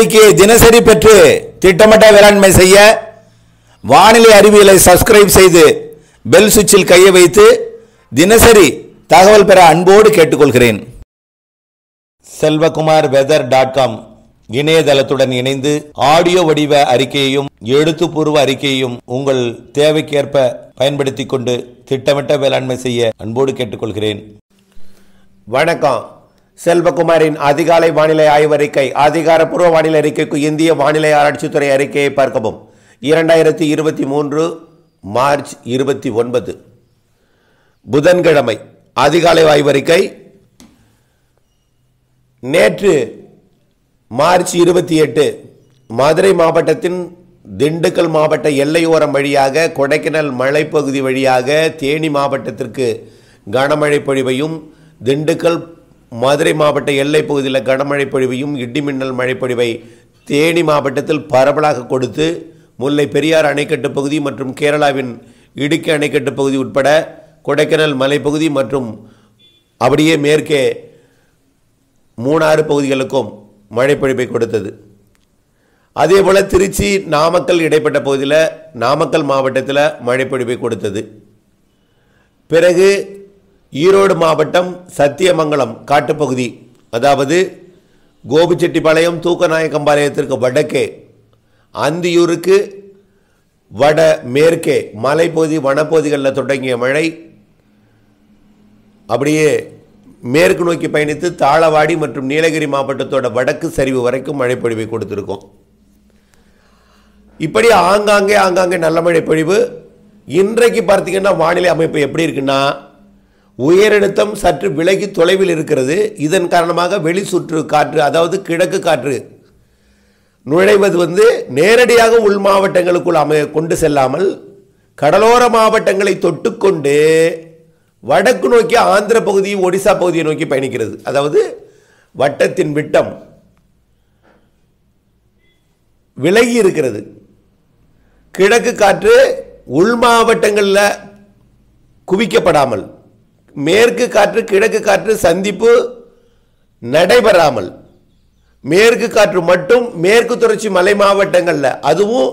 நம்பிக்கையை தினசரி பெற்று திட்டமிட்ட வேளாண்மை செய்ய வானிலை அறிவியலை சப்ஸ்கிரைப் செய்து பெல் சுவிட்சில் கையை வைத்து தினசரி தகவல் பெற அன்போடு கேட்டுக்கொள்கிறேன் செல்வகுமார் வெதர் டாட் காம் இணையதளத்துடன் இணைந்து ஆடியோ வடிவ அறிக்கையையும் எழுத்துப்பூர்வ அறிக்கையையும் உங்கள் தேவைக்கேற்ப பயன்படுத்தி கொண்டு திட்டமிட்ட வேளாண்மை செய்ய அன்போடு கேட்டுக்கொள்கிறேன் வணக்கம் செல்வகுமாரின் அதிகாலை வானிலை ஆய்வறிக்கை அதிகாரப்பூர்வ வானிலை அறிக்கைக்கு இந்திய வானிலை ஆராய்ச்சித்துறை அறிக்கையை பார்க்கவும் இரண்டாயிரத்தி இருபத்தி மூன்று மார்ச் இருபத்தி ஒன்பது புதன்கிழமை அதிகாலை ஆய்வறிக்கை நேற்று மார்ச் இருபத்தி எட்டு மதுரை மாவட்டத்தின் திண்டுக்கல் மாவட்ட எல்லையோரம் வழியாக கொடைக்கானல் மலைப்பகுதி வழியாக தேனி மாவட்டத்திற்கு கனமழை பொழிவையும் திண்டுக்கல் மதுரை மாவட்ட எல்லை பகுதியில் கனமழை பொழிவையும் இடிமின்னல் மழைப்பொழிவை தேனி மாவட்டத்தில் பரவலாக கொடுத்து முல்லை பெரியார் அணைக்கட்டு பகுதி மற்றும் கேரளாவின் இடுக்கி அணைக்கட்டு பகுதி உட்பட கொடைக்கானல் மலைப்பகுதி மற்றும் அப்படியே மேற்கே மூணாறு பகுதிகளுக்கும் மழைப்பொழிவை கொடுத்தது அதே போல் திருச்சி நாமக்கல் இடைப்பட்ட பகுதியில் நாமக்கல் மாவட்டத்தில் மழைப்பொழிவை கொடுத்தது பிறகு ஈரோடு மாவட்டம் சத்தியமங்கலம் காட்டுப்பகுதி அதாவது கோபிச்செட்டிப்பாளையம் தூக்கநாயக்கம்பாளையத்திற்கு வடக்கே அந்தியூருக்கு வட மேற்கே மலைப்பகுதி வனப்பகுதிகளில் தொடங்கிய மழை அப்படியே மேற்கு நோக்கி பயணித்து தாளவாடி மற்றும் நீலகிரி மாவட்டத்தோட வடக்கு சரிவு வரைக்கும் மழை பொழிவை கொடுத்துருக்கோம் இப்படி ஆங்காங்கே ஆங்காங்கே நல்ல மழை பொழிவு இன்றைக்கு பார்த்தீங்கன்னா வானிலை அமைப்பு எப்படி இருக்குன்னா உயரழுத்தம் சற்று விலகி தொலைவில் இருக்கிறது இதன் காரணமாக வெளி சுற்று காற்று அதாவது கிழக்கு காற்று நுழைவது வந்து நேரடியாக உள் மாவட்டங்களுக்குள் அமைய கொண்டு செல்லாமல் கடலோர மாவட்டங்களை தொட்டுக்கொண்டு வடக்கு நோக்கி ஆந்திர பகுதி ஒடிசா பகுதியை நோக்கி பயணிக்கிறது அதாவது வட்டத்தின் விட்டம் விலகி இருக்கிறது கிழக்கு காற்று உள் மாவட்டங்களில் குவிக்கப்படாமல் மேற்கு காற்று கிழக்கு காற்று சந்திப்பு நடைபெறாமல் மேற்கு காற்று மட்டும் மேற்கு தொடர்ச்சி மலை மாவட்டங்களில் அதுவும்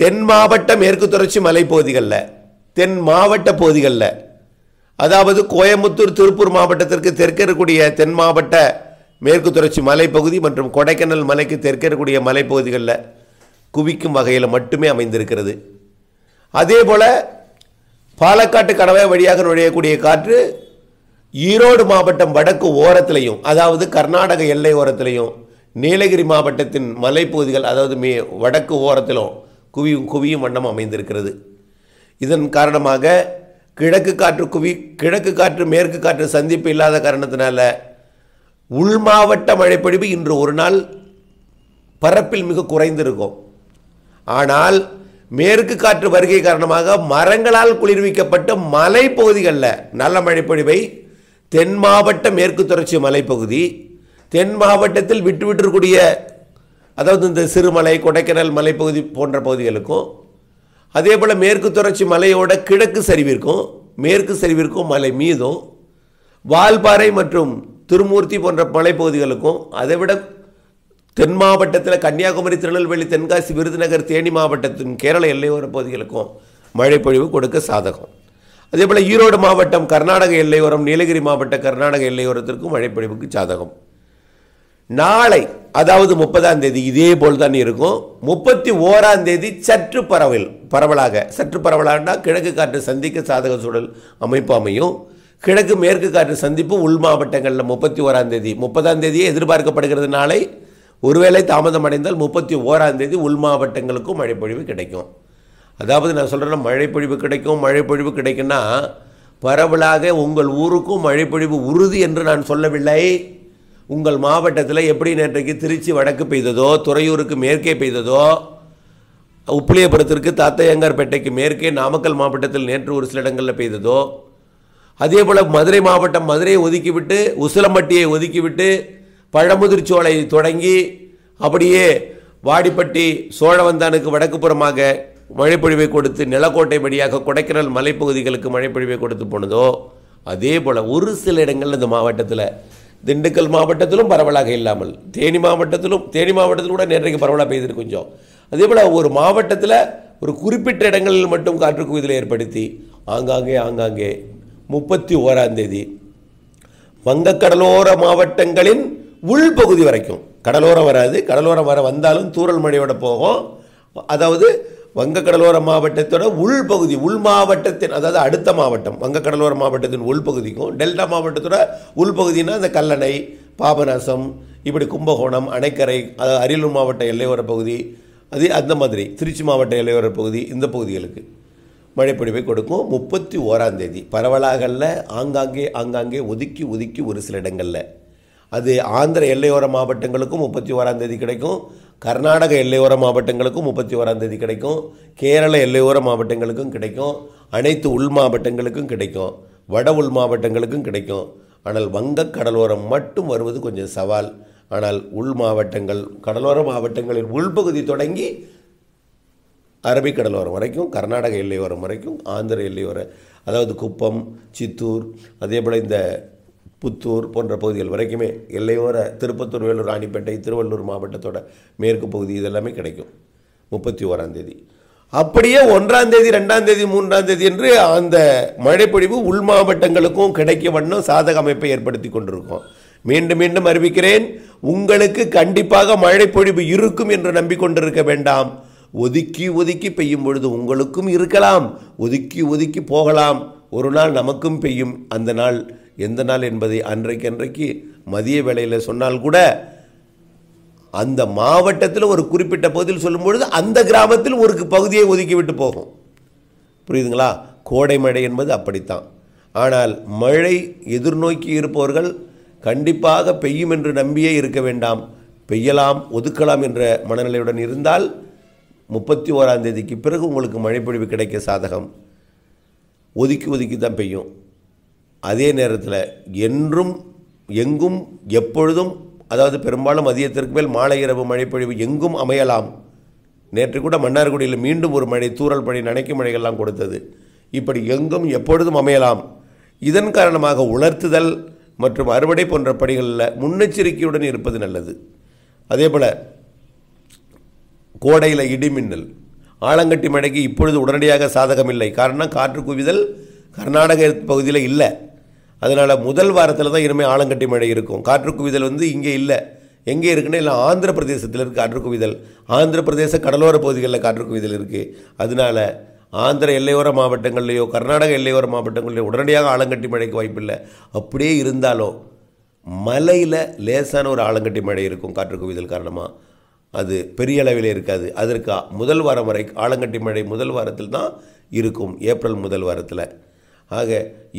தென் மாவட்ட மேற்கு தொடர்ச்சி மலைப்பகுதிகளில் தென் மாவட்ட பகுதிகளில் அதாவது கோயம்புத்தூர் திருப்பூர் மாவட்டத்திற்கு தெற்கே இருக்கக்கூடிய தென் மாவட்ட மேற்கு தொடர்ச்சி மலைப்பகுதி மற்றும் கொடைக்கானல் மலைக்கு தெற்கே இருக்கக்கூடிய மலைப்பகுதிகளில் குவிக்கும் வகையில் மட்டுமே அமைந்திருக்கிறது அதே போல் பாலக்காட்டு கடவை வழியாக நுழையக்கூடிய காற்று ஈரோடு மாவட்டம் வடக்கு ஓரத்திலையும் அதாவது கர்நாடக எல்லை ஓரத்திலையும் நீலகிரி மாவட்டத்தின் மலைப்பகுதிகள் அதாவது மே வடக்கு ஓரத்திலும் குவியும் குவியும் வண்ணம் அமைந்திருக்கிறது இதன் காரணமாக கிழக்கு காற்று குவி கிழக்கு காற்று மேற்கு காற்று சந்திப்பு இல்லாத காரணத்தினால உள் மாவட்ட மழைப்பொழிவு இன்று ஒரு நாள் பரப்பில் மிக குறைந்திருக்கும் ஆனால் மேற்கு காற்று வருகை காரணமாக மரங்களால் குளிர்விக்கப்பட்ட மலைப்பகுதிகளில் நல்ல மழை பொழிவை தென் மாவட்ட மேற்கு தொடர்ச்சி மலைப்பகுதி தென் மாவட்டத்தில் விட்டு விட்டுக்கூடிய அதாவது இந்த சிறுமலை கொடைக்கானல் மலைப்பகுதி போன்ற பகுதிகளுக்கும் அதே போல் மேற்கு தொடர்ச்சி மலையோட கிழக்கு சரிவிற்கும் மேற்கு சரிவிற்கும் மலை மீதும் வால்பாறை மற்றும் திருமூர்த்தி போன்ற மலைப்பகுதிகளுக்கும் அதை விட தென் மாவட்டத்தில் கன்னியாகுமரி திருநெல்வேலி தென்காசி விருதுநகர் தேனி மாவட்டத்தின் கேரள எல்லையோர பகுதிகளுக்கும் மழைப்பொழிவு கொடுக்க சாதகம் அதே போல் ஈரோடு மாவட்டம் கர்நாடக எல்லையோரம் நீலகிரி மாவட்ட கர்நாடக எல்லையோரத்திற்கும் மழைப்பொழிவுக்கு சாதகம் நாளை அதாவது முப்பதாம் தேதி இதே போல் தான் இருக்கும் முப்பத்தி ஓராம் தேதி சற்று பரவல் பரவலாக சற்று பரவலாகனா கிழக்கு காற்று சந்திக்க சாதக சூழல் அமைப்பு அமையும் கிழக்கு மேற்கு காற்று சந்திப்பு உள் மாவட்டங்களில் முப்பத்தி ஓராம் தேதி முப்பதாம் தேதியே எதிர்பார்க்கப்படுகிறது நாளை ஒருவேளை தாமதம் அடைந்தால் முப்பத்தி ஓராம் தேதி உள் மாவட்டங்களுக்கும் மழைப்பொழிவு கிடைக்கும் அதாவது நான் சொல்கிறேன் மழைப்பொழிவு கிடைக்கும் மழைப்பொழிவு கிடைக்குன்னா பரவலாக உங்கள் ஊருக்கும் மழைப்பொழிவு உறுதி என்று நான் சொல்லவில்லை உங்கள் மாவட்டத்தில் எப்படி நேற்றைக்கு திருச்சி வடக்கு பெய்ததோ துறையூருக்கு மேற்கே பெய்ததோ உப்பிலியபுரத்திற்கு தாத்தையங்கார்பேட்டைக்கு மேற்கே நாமக்கல் மாவட்டத்தில் நேற்று ஒரு சில இடங்களில் பெய்ததோ அதே போல் மதுரை மாவட்டம் மதுரையை ஒதுக்கிவிட்டு உசிலம்பட்டியை ஒதுக்கிவிட்டு பழமுதிர்ச்சோலை தொடங்கி அப்படியே வாடிப்பட்டி சோழவந்தானுக்கு வடக்கு புறமாக மழைப்பொழிவை கொடுத்து நிலக்கோட்டை வழியாக கொடைக்கிணல் மலைப்பகுதிகளுக்கு மழைப்பொழிவை கொடுத்து போனதோ அதே போல் ஒரு சில இடங்கள் இந்த மாவட்டத்தில் திண்டுக்கல் மாவட்டத்திலும் பரவலாக இல்லாமல் தேனி மாவட்டத்திலும் தேனி மாவட்டத்தில் கூட நேற்றைக்கு பரவலாக பெய்திருக்கு கொஞ்சம் அதே போல் ஒரு மாவட்டத்தில் ஒரு குறிப்பிட்ட இடங்களில் மட்டும் காற்று குவிதலை ஏற்படுத்தி ஆங்காங்கே ஆங்காங்கே முப்பத்தி ஓராந்தேதி வங்கக்கடலோர மாவட்டங்களின் உள்பகுதி வரைக்கும் கடலோரம் வராது கடலோரம் வர வந்தாலும் தூரல் மழையோட போகும் அதாவது வங்க கடலோர மாவட்டத்தோட உள்பகுதி உள் மாவட்டத்தின் அதாவது அடுத்த மாவட்டம் வங்க கடலோர மாவட்டத்தின் உள்பகுதிக்கும் டெல்டா மாவட்டத்தோட உள்பகுதினா அந்த கல்லணை பாபநாசம் இப்படி கும்பகோணம் அணைக்கரை அதாவது அரியலூர் மாவட்ட எல்லையோர பகுதி அது அந்த மாதிரி திருச்சி மாவட்ட எல்லையோர பகுதி இந்த பகுதிகளுக்கு மழைப்பொழிவை கொடுக்கும் முப்பத்தி ஓராந்தேதி பரவலாகல்ல ஆங்காங்கே ஆங்காங்கே ஒதுக்கி ஒதுக்கி ஒரு சில இடங்களில் அது ஆந்திர எல்லையோர மாவட்டங்களுக்கும் முப்பத்தி ஓராம் தேதி கிடைக்கும் கர்நாடக எல்லையோர மாவட்டங்களுக்கும் முப்பத்தி ஓராம் தேதி கிடைக்கும் கேரள எல்லையோர மாவட்டங்களுக்கும் கிடைக்கும் அனைத்து உள் மாவட்டங்களுக்கும் கிடைக்கும் வட உள் மாவட்டங்களுக்கும் கிடைக்கும் ஆனால் வங்க கடலோரம் மட்டும் வருவது கொஞ்சம் சவால் ஆனால் உள் மாவட்டங்கள் கடலோர மாவட்டங்களின் உள்பகுதி தொடங்கி அரபிக் கடலோரம் வரைக்கும் கர்நாடக எல்லையோரம் வரைக்கும் ஆந்திர எல்லையோரம் அதாவது குப்பம் சித்தூர் அதே போல் இந்த புத்தூர் போன்ற பகுதிகள் வரைக்குமே எல்லையோர திருப்பத்தூர் வேலூர் ராணிப்பேட்டை திருவள்ளூர் மாவட்டத்தோட மேற்கு பகுதி இதெல்லாமே கிடைக்கும் முப்பத்தி ஓராம் தேதி அப்படியே ஒன்றாந்தேதி ரெண்டாந்தேதி தேதி என்று அந்த மழைப்பொழிவு உள் மாவட்டங்களுக்கும் கிடைக்க வண்ணம் சாதக அமைப்பை ஏற்படுத்தி கொண்டிருக்கோம் மீண்டும் மீண்டும் அறிவிக்கிறேன் உங்களுக்கு கண்டிப்பாக மழைப்பொழிவு இருக்கும் என்று நம்பிக்கொண்டிருக்க வேண்டாம் ஒதுக்கி ஒதுக்கி பெய்யும் பொழுது உங்களுக்கும் இருக்கலாம் ஒதுக்கி ஒதுக்கி போகலாம் ஒரு நாள் நமக்கும் பெய்யும் அந்த நாள் எந்த நாள் என்பதை அன்றைக்கு அன்றைக்கு மதிய வேளையில் சொன்னால் கூட அந்த மாவட்டத்தில் ஒரு குறிப்பிட்ட பகுதியில் சொல்லும்பொழுது அந்த கிராமத்தில் ஒரு பகுதியை ஒதுக்கி விட்டு போகும் புரியுதுங்களா கோடை மழை என்பது அப்படித்தான் ஆனால் மழை எதிர்நோக்கி இருப்பவர்கள் கண்டிப்பாக பெய்யும் என்று நம்பியே இருக்க வேண்டாம் பெய்யலாம் ஒதுக்கலாம் என்ற மனநிலையுடன் இருந்தால் முப்பத்தி ஓராந்தேதிக்கு பிறகு உங்களுக்கு மழைப்பொழிவு கிடைக்க சாதகம் ஒதுக்கி ஒதுக்கி தான் பெய்யும் அதே நேரத்தில் என்றும் எங்கும் எப்பொழுதும் அதாவது பெரும்பாலும் மதியத்திற்கு மேல் மாலை இரவு மழைப்பொழிவு எங்கும் அமையலாம் நேற்று கூட மன்னார்குடியில் மீண்டும் ஒரு மழை தூரல் பணி நனைக்கும் மழைகள்லாம் கொடுத்தது இப்படி எங்கும் எப்பொழுதும் அமையலாம் இதன் காரணமாக உலர்த்துதல் மற்றும் அறுவடை போன்ற பணிகளில் முன்னெச்சரிக்கையுடன் இருப்பது நல்லது அதே போல் கோடையில் இடிமின்னல் ஆலங்கட்டி மழைக்கு இப்பொழுது உடனடியாக சாதகம் இல்லை காரணம் காற்று குவிதல் கர்நாடக பகுதியில் இல்லை அதனால் முதல் வாரத்தில் தான் இனிமேல் ஆலங்கட்டி மழை இருக்கும் காற்று குவிதல் வந்து இங்கே இல்லை எங்கே இருக்குன்னா இல்லை ஆந்திர பிரதேசத்தில் இருக்குது காற்று குவிதல் ஆந்திர பிரதேச கடலோர பகுதிகளில் காற்று குவிதல் இருக்குது அதனால் ஆந்திர எல்லையோர மாவட்டங்கள்லேயோ கர்நாடக எல்லையோர மாவட்டங்கள்லையோ உடனடியாக ஆலங்கட்டி மழைக்கு வாய்ப்பில்லை அப்படியே இருந்தாலும் மலையில் லேசான ஒரு ஆலங்கட்டி மழை இருக்கும் காற்று குவிதல் காரணமாக அது பெரிய அளவில் இருக்காது அதற்கு முதல் வாரம் வரை ஆலங்கட்டி மழை முதல் வாரத்தில் தான் இருக்கும் ஏப்ரல் முதல் வாரத்தில் ஆக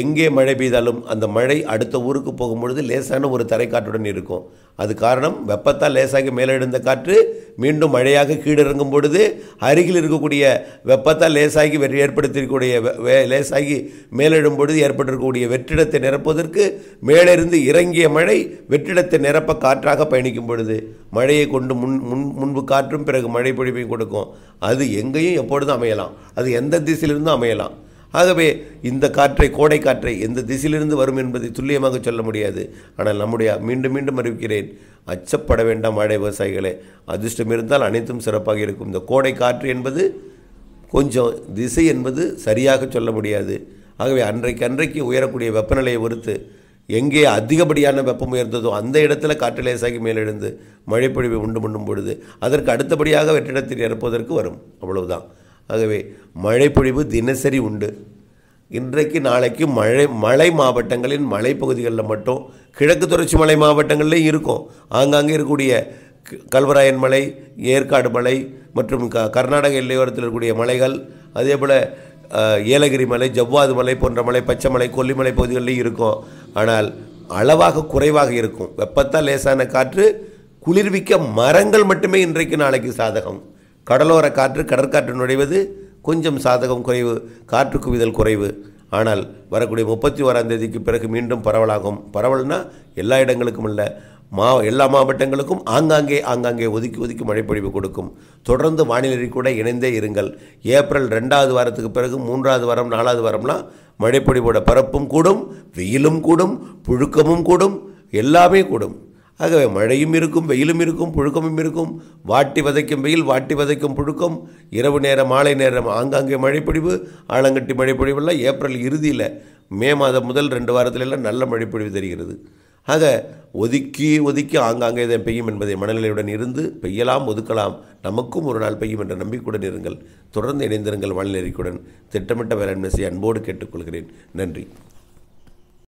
எங்கே மழை பெய்தாலும் அந்த மழை அடுத்த ஊருக்கு போகும்பொழுது லேசான ஒரு தரைக்காற்றுடன் இருக்கும் அது காரணம் வெப்பத்தால் லேசாகி மேலெழுந்த காற்று மீண்டும் மழையாக கீழிறங்கும் பொழுது அருகில் இருக்கக்கூடிய வெப்பத்தால் லேசாகி ஏற்படுத்தியிருக்கக்கூடிய லேசாகி மேலெழும் பொழுது ஏற்பட்டிருக்கக்கூடிய வெற்றிடத்தை நிரப்புவதற்கு மேலிருந்து இறங்கிய மழை வெற்றிடத்தை நிரப்ப காற்றாக பயணிக்கும் பொழுது மழையை கொண்டு முன் முன் முன்பு காற்றும் பிறகு மழை பொழிவையும் கொடுக்கும் அது எங்கேயும் எப்பொழுதும் அமையலாம் அது எந்த திசையிலிருந்தும் அமையலாம் ஆகவே இந்த காற்றை கோடை காற்றை எந்த திசையிலிருந்து வரும் என்பதை துல்லியமாக சொல்ல முடியாது ஆனால் நம்முடைய மீண்டும் மீண்டும் அறிவிக்கிறேன் அச்சப்பட வேண்டாம் வாழை விவசாயிகளே அதிர்ஷ்டம் இருந்தால் அனைத்தும் சிறப்பாக இருக்கும் இந்த கோடை காற்று என்பது கொஞ்சம் திசை என்பது சரியாக சொல்ல முடியாது ஆகவே அன்றைக்கு அன்றைக்கு உயரக்கூடிய வெப்பநிலையை பொறுத்து எங்கே அதிகப்படியான வெப்பம் உயர்ந்ததோ அந்த இடத்துல காற்று லேசாகி மேலெழுந்து மழைப்பொழிவை உண்டு பண்ணும் பொழுது அதற்கு அடுத்தபடியாக வெற்றிடத்தில் இறப்பதற்கு வரும் அவ்வளவுதான் ஆகவே மழைப்பொழிவு தினசரி உண்டு இன்றைக்கு நாளைக்கு மழை மலை மாவட்டங்களின் மலைப்பகுதிகளில் மட்டும் கிழக்கு தொடர்ச்சி மலை மாவட்டங்கள்லேயும் இருக்கும் ஆங்காங்கே இருக்கக்கூடிய கல்வராயன் மலை ஏற்காடு மலை மற்றும் க கர்நாடக எல்லையோரத்தில் இருக்கக்கூடிய மலைகள் அதே போல் ஏலகிரி மலை ஜவ்வாது மலை போன்ற மலை பச்சைமலை கொல்லிமலை பகுதிகளிலையும் இருக்கும் ஆனால் அளவாக குறைவாக இருக்கும் வெப்பத்தால் லேசான காற்று குளிர்விக்க மரங்கள் மட்டுமே இன்றைக்கு நாளைக்கு சாதகம் கடலோர காற்று கடற்காற்று நுழைவது கொஞ்சம் சாதகம் குறைவு காற்று குவிதல் குறைவு ஆனால் வரக்கூடிய முப்பத்தி ஓராம் தேதிக்கு பிறகு மீண்டும் பரவலாகும் பரவல்னா எல்லா இடங்களுக்கும் இல்லை மா எல்லா மாவட்டங்களுக்கும் ஆங்காங்கே ஆங்காங்கே ஒதுக்கி ஒதுக்கி மழைப்பொழிவு கொடுக்கும் தொடர்ந்து வானிலை கூட இணைந்தே இருங்கள் ஏப்ரல் ரெண்டாவது வாரத்துக்கு பிறகு மூன்றாவது வாரம் நாலாவது வாரம்லாம் மழைப்பொழிவோட பரப்பும் கூடும் வெயிலும் கூடும் புழுக்கமும் கூடும் எல்லாமே கூடும் ஆகவே மழையும் இருக்கும் வெயிலும் இருக்கும் புழுக்கமும் இருக்கும் வாட்டி வதைக்கும் வெயில் வாட்டி வதைக்கும் புழுக்கம் இரவு நேரம் மாலை நேரம் ஆங்காங்கே மழைப்பொழிவு ஆலங்கட்டி மழைப்பொழிவெல்லாம் ஏப்ரல் இறுதியில் மே மாதம் முதல் ரெண்டு வாரத்திலெல்லாம் நல்ல மழைப்பொழிவு தெரிகிறது ஆக ஒதுக்கி ஒதுக்கி ஆங்காங்கே தான் பெய்யும் என்பதை மனநிலையுடன் இருந்து பெய்யலாம் ஒதுக்கலாம் நமக்கும் ஒரு நாள் பெய்யும் என்ற நம்பிக்கையுடன் இருங்கள் தொடர்ந்து இணைந்திருங்கள் வானிலை திட்டமிட்ட வேளாண்மை செய்ய அன்போடு கேட்டுக்கொள்கிறேன் நன்றி